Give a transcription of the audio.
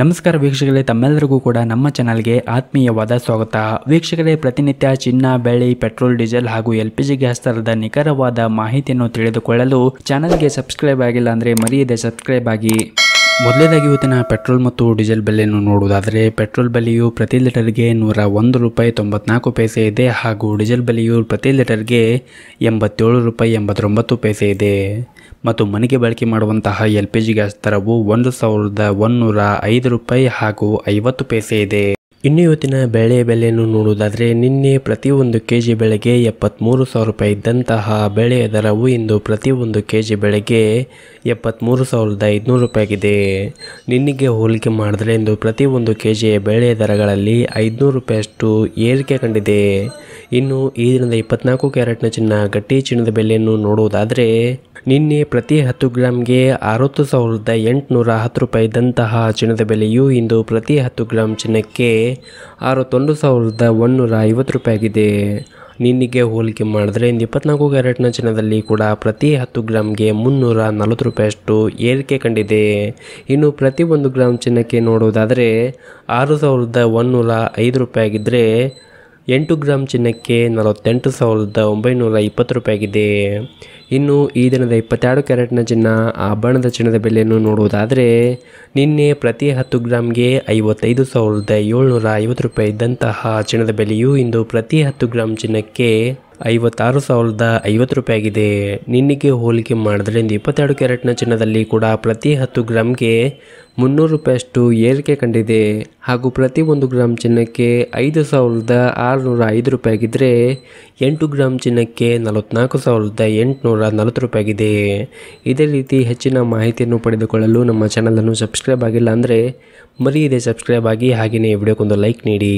ನಮಸ್ಕಾರ ವೀಕ್ಷಕರೇ ತಮ್ಮೆಲ್ಲರಿಗೂ ಕೂಡ ನಮ್ಮ ಚಾನಲ್ಗೆ ಆತ್ಮೀಯವಾದ ಸ್ವಾಗತ ವೀಕ್ಷಕರೇ ಪ್ರತಿನಿತ್ಯ ಚಿನ್ನ ಬೆಳ್ಳಿ ಪೆಟ್ರೋಲ್ ಡೀಸೆಲ್ ಹಾಗೂ ಎಲ್ ಪಿ ಜಿ ಗ್ಯಾಸ್ ದರದ ನಿಖರವಾದ ಮಾಹಿತಿಯನ್ನು ತಿಳಿದುಕೊಳ್ಳಲು ಚಾನಲ್ಗೆ ಸಬ್ಸ್ಕ್ರೈಬ್ ಆಗಿಲ್ಲ ಅಂದರೆ ಮರೆಯದೆ ಸಬ್ಸ್ಕ್ರೈಬ್ ಆಗಿ ಮೊದಲೇದಾಗಿ ಇವತ್ತಿನ ಪೆಟ್ರೋಲ್ ಮತ್ತು ಡೀಸೆಲ್ ಬೆಲೆಯನ್ನು ನೋಡುವುದಾದರೆ ಪೆಟ್ರೋಲ್ ಬೆಲೆಯು ಪ್ರತಿ ಲೀಟರ್ಗೆ ನೂರ ಒಂದು ರೂಪಾಯಿ ತೊಂಬತ್ನಾಲ್ಕು ಪೈಸೆ ಇದೆ ಹಾಗೂ ಡೀಸೆಲ್ ಬೆಲೆಯು ಪ್ರತಿ ಲೀಟರ್ಗೆ ಎಂಬತ್ತೇಳು ರೂಪಾಯಿ ಎಂಬತ್ತೊಂಬತ್ತು ಪೈಸೆ ಇದೆ ಮತ್ತು ಮನೆಗೆ ಬಳಕೆ ಮಾಡುವಂತಹ ಎಲ್ ಪಿ ಜಿ ಗ್ಯಾಸ್ ದರವು ಒಂದು ಸಾವಿರದ ನೂರ ಐದು ರೂಪಾಯಿ ಹಾಗೂ ಐವತ್ತು ಪೈಸೆ ಇದೆ ಇನ್ನು ಇವತ್ತಿನ ಬೆಳೆ ಬೆಲೆಯನ್ನು ನೋಡುವುದಾದರೆ ನಿನ್ನೆ ಪ್ರತಿಯೊಂದು ಕೆ ಜಿ ಬೆಳೆಗೆ ಎಪ್ಪತ್ತ್ಮೂರು ಸಾವಿರ ರೂಪಾಯಿ ಇದ್ದಂತಹ ಬೆಳೆಯ ದರವು ಇಂದು ಪ್ರತಿಯೊಂದು ಕೆ ಜಿ ಬೆಳೆಗೆ ಎಪ್ಪತ್ತ್ಮೂರು ಸಾವಿರದ ಐದುನೂರು ರೂಪಾಯಿಗಿದೆ ನಿನ್ನೆಗೆ ಹೋಲಿಕೆ ಮಾಡಿದ್ರೆ ಇಂದು ಪ್ರತಿಯೊಂದು ಕೆ ಜಿಯ ಬೆಳೆಯ ದರಗಳಲ್ಲಿ ಐದುನೂರು ರೂಪಾಯಿಯಷ್ಟು ಏರಿಕೆ ಕಂಡಿದೆ ಇನ್ನು ಈ ದಿನದ ಇಪ್ಪತ್ನಾಲ್ಕು ಕ್ಯಾರೆಟ್ನ ಚಿನ್ನ ಗಟ್ಟಿ ಚಿನ್ನದ ಬೆಲೆಯನ್ನು ನೋಡುವುದಾದರೆ ನಿನ್ನೆ ಪ್ರತಿ ಹತ್ತು ಗ್ರಾಮ್ಗೆ ಅರವತ್ತು ಸಾವಿರದ ಎಂಟುನೂರ ಹತ್ತು ರೂಪಾಯಿ ಇದ್ದಂತಹ ಚಿನ್ನದ ಬೆಲೆಯು ಇಂದು ಪ್ರತಿ ಹತ್ತು ಗ್ರಾಮ್ ಚಿನ್ನಕ್ಕೆ ಅರವತ್ತೊಂದು ಸಾವಿರದ ಒಂದುನೂರ ಐವತ್ತು ರೂಪಾಯಿ ಆಗಿದೆ ನಿನ್ನಿಗೆ ಹೋಲಿಕೆ ಮಾಡಿದ್ರೆ ಇಂದು ಇಪ್ಪತ್ನಾಲ್ಕು ಕ್ಯಾರೆಟ್ನ ಚಿನ್ನದಲ್ಲಿ ಕೂಡ ಪ್ರತಿ ಹತ್ತು ಗ್ರಾಮ್ಗೆ ಮುನ್ನೂರ ನಲವತ್ತು ರೂಪಾಯಿಯಷ್ಟು ಏರಿಕೆ ಕಂಡಿದೆ ಇನ್ನು ಪ್ರತಿ ಒಂದು ಗ್ರಾಮ್ ಚಿನ್ನಕ್ಕೆ ನೋಡುವುದಾದರೆ ಆರು ಸಾವಿರದ ಒಂದುನೂರ ಐದು ರೂಪಾಯಿ ಆಗಿದ್ದರೆ ಎಂಟು ಗ್ರಾಮ್ ಚಿನ್ನಕ್ಕೆ ನಲವತ್ತೆಂಟು ಸಾವಿರದ ಒಂಬೈನೂರ ಇಪ್ಪತ್ತು ರೂಪಾಯಿ ಆಗಿದೆ ಇನ್ನು ಈ ದಿನದ ಇಪ್ಪತ್ತೆರಡು ಕ್ಯಾರೆಟ್ನ ಚಿನ್ನ ಆಭರಣದ ಚಿನ್ನದ ಬೆಲೆಯನ್ನು ನೋಡುವುದಾದರೆ ನಿನ್ನೆ ಪ್ರತಿ ಹತ್ತು ಗ್ರಾಮ್ಗೆ ಐವತ್ತೈದು ಸಾವಿರದ ಏಳ್ನೂರ ಐವತ್ತು ರೂಪಾಯಿ ಇದ್ದಂತಹ ಚಿನ್ನದ ಬೆಲೆಯು ಇಂದು ಪ್ರತಿ ಹತ್ತು ಗ್ರಾಮ್ ಚಿನ್ನಕ್ಕೆ ಐವತ್ತಾರು ಸಾವಿರದ ಐವತ್ತು ರೂಪಾಯಿ ಆಗಿದೆ ನಿನ್ನೆಗೆ ಹೋಲಿಕೆ ಮಾಡಿದ್ರಿಂದ ಇಪ್ಪತ್ತೆರಡು ಕ್ಯಾರೆಟ್ನ ಚಿನ್ನದಲ್ಲಿ ಕೂಡ ಪ್ರತಿ ಹತ್ತು ಗ್ರಾಮ್ಗೆ ಮುನ್ನೂರು ರೂಪಾಯಿಯಷ್ಟು ಏರಿಕೆ ಕಂಡಿದೆ ಹಾಗೂ ಪ್ರತಿ ಒಂದು ಗ್ರಾಮ್ ಚಿನ್ನಕ್ಕೆ ಐದು ಸಾವಿರದ ಆರುನೂರ ಐದು ರೂಪಾಯಿ ಆಗಿದ್ದರೆ ಎಂಟು ಗ್ರಾಮ್ ಚಿನ್ನಕ್ಕೆ ನಲವತ್ನಾಲ್ಕು ಸಾವಿರದ ಎಂಟುನೂರ ನಲವತ್ತು ರೂಪಾಯಿ ಆಗಿದೆ ಇದೇ ರೀತಿ ಹೆಚ್ಚಿನ ಮಾಹಿತಿಯನ್ನು ಪಡೆದುಕೊಳ್ಳಲು ನಮ್ಮ ಚಾನಲನ್ನು ಸಬ್ಸ್ಕ್ರೈಬ್ ಆಗಿಲ್ಲ ಅಂದರೆ ಮರೆಯದೆ ಸಬ್ಸ್ಕ್ರೈಬ್ ಆಗಿ ಹಾಗೆಯೇ ವಿಡಿಯೋಕ್ಕೊಂದು ಲೈಕ್ ನೀಡಿ